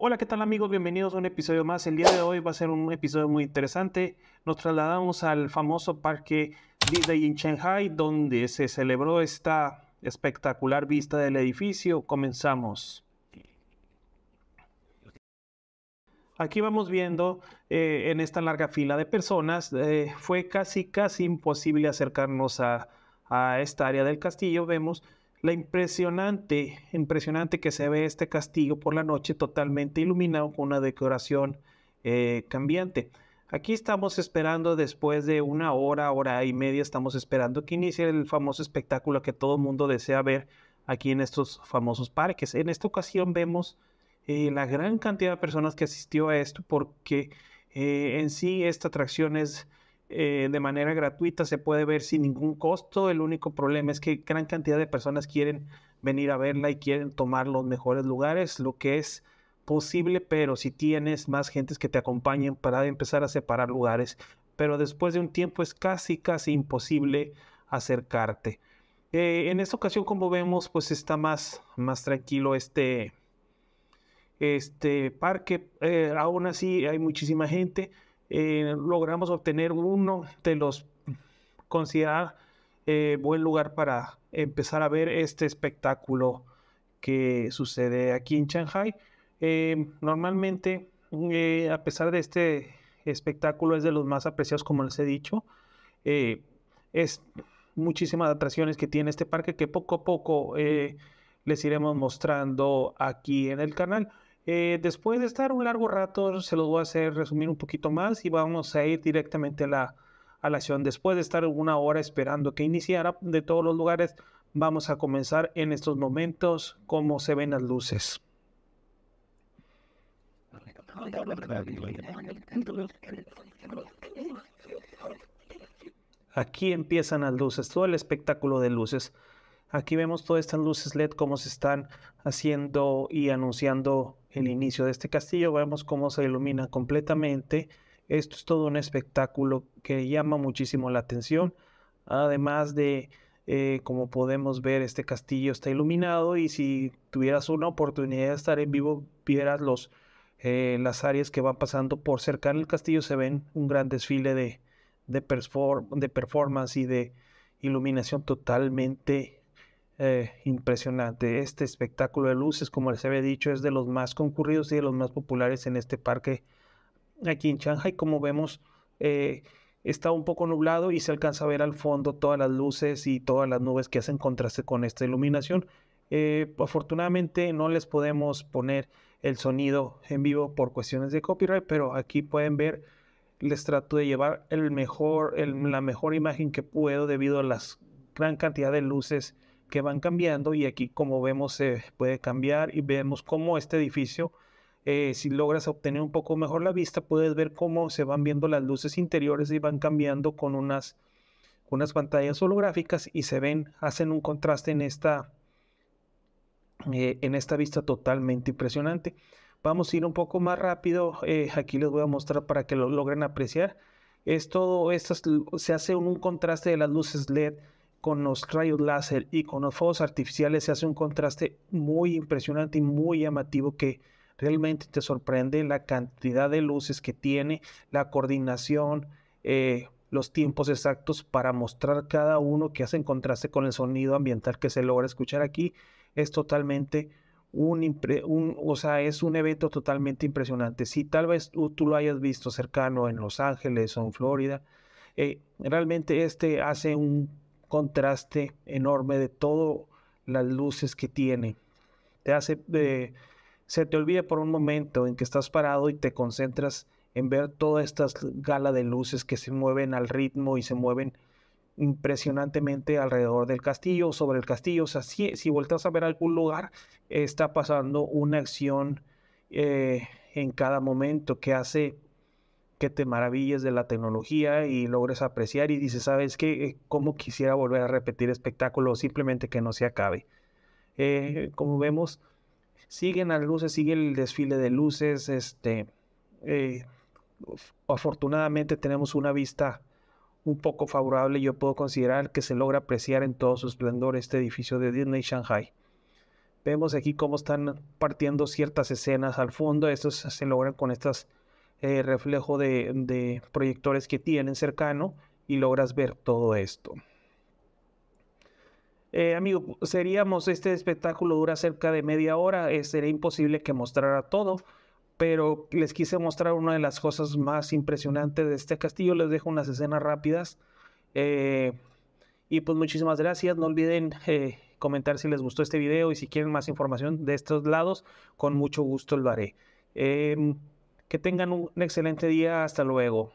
Hola, ¿qué tal amigos? Bienvenidos a un episodio más. El día de hoy va a ser un episodio muy interesante. Nos trasladamos al famoso parque Disney en Shanghai, donde se celebró esta espectacular vista del edificio. Comenzamos. Aquí vamos viendo eh, en esta larga fila de personas, eh, fue casi, casi imposible acercarnos a, a esta área del castillo. Vemos la impresionante, impresionante que se ve este castillo por la noche totalmente iluminado con una decoración eh, cambiante. Aquí estamos esperando después de una hora, hora y media, estamos esperando que inicie el famoso espectáculo que todo el mundo desea ver aquí en estos famosos parques. En esta ocasión vemos eh, la gran cantidad de personas que asistió a esto porque eh, en sí esta atracción es eh, de manera gratuita, se puede ver sin ningún costo. El único problema es que gran cantidad de personas quieren venir a verla y quieren tomar los mejores lugares, lo que es posible, pero si tienes más gentes que te acompañen para empezar a separar lugares, pero después de un tiempo es casi, casi imposible acercarte. Eh, en esta ocasión, como vemos, pues está más, más tranquilo este, este parque. Eh, aún así, hay muchísima gente. Eh, logramos obtener uno de los considerar eh, buen lugar para empezar a ver este espectáculo que sucede aquí en Shanghai. Eh, normalmente, a pesar de este espectáculo, es de los más apreciados, como les he dicho. es muchísimas atracciones que tiene este parque que poco a poco les iremos mostrando aquí en el canal. Eh, después de estar un largo rato, se los voy a hacer resumir un poquito más y vamos a ir directamente a la, a acción. Después de estar una hora esperando que iniciara de todos los lugares, vamos a comenzar en estos momentos cómo se ven las luces. Aquí empiezan las luces, todo el espectáculo de luces. Aquí vemos todas estas luces LED cómo se están haciendo y anunciando el inicio de este castillo, vemos cómo se ilumina completamente. Esto es todo un espectáculo que llama muchísimo la atención. Además de, eh, como podemos ver, este castillo está iluminado y si tuvieras una oportunidad de estar en vivo, vieras los, eh, las áreas que van pasando por cerca el castillo, se ven un gran desfile de, de performance y de iluminación totalmente eh, impresionante. Este espectáculo de luces, como les había dicho, es de los más concurridos y de los más populares en este parque aquí en Shanghai. Como vemos, eh, está un poco nublado y se alcanza a ver al fondo todas las luces y todas las nubes que hacen contraste con esta iluminación. Eh, afortunadamente no les podemos poner el sonido en vivo por cuestiones de copyright, pero aquí pueden ver, les trato de llevar el mejor, la mejor imagen que puedo debido a la gran cantidad de luces que van cambiando y aquí como vemos se puede cambiar y vemos cómo este edificio, eh, si logras obtener un poco mejor la vista, puedes ver cómo se van viendo las luces interiores y van cambiando con unas, unas pantallas holográficas y se ven, hacen un contraste en esta, eh, en esta vista totalmente impresionante. Vamos a ir un poco más rápido, eh, aquí les voy a mostrar para que lo logren apreciar. Es todo, esto se hace un contraste de las luces LED con los rayos láser y con los fuegos artificiales se hace un contraste muy impresionante y muy llamativo que realmente te sorprende la cantidad de luces que tiene, la coordinación, eh, los tiempos exactos para mostrar cada uno que hace en contraste con el sonido ambiental que se logra escuchar aquí. Es totalmente un, o sea, es un evento totalmente impresionante. Si tal vez tú, lo hayas visto cercano en Los Ángeles o en Florida, eh, realmente este hace un contraste enorme de todas las luces que tiene. Te hace, eh, se te olvida por un momento en que estás parado y te concentras en ver toda esta gala de luces que se mueven al ritmo y se mueven impresionantemente alrededor del castillo, sobre el castillo. O sea, si, si a ver algún lugar, está pasando una acción eh, en cada momento que hace que te maravilles de la tecnología y logres apreciar y dices, ¿sabes qué? Eh, ¿Cómo quisiera volver a repetir espectáculo? Simplemente que no se acabe. Eh, eh, como vemos, siguen las luces, sigue el desfile de luces. Este, afortunadamente tenemos una vista un poco favorable. Yo puedo considerar que se logra apreciar en todo su esplendor este edificio de Disney Shanghai. Vemos aquí cómo están partiendo ciertas escenas al fondo. Estos se logran con estas eh, reflejo de, proyectores que tienen cercano y logras ver todo esto. Eh, amigo, seríamos, este espectáculo dura cerca de media hora, eh, sería imposible que mostrara todo, pero les quise mostrar una de las cosas más impresionantes de este castillo, les dejo unas escenas rápidas. y pues muchísimas gracias, no olviden comentar si les gustó este video y si quieren más información de estos lados, con mucho gusto lo haré. Em, que tengan un excelente día. Hasta luego.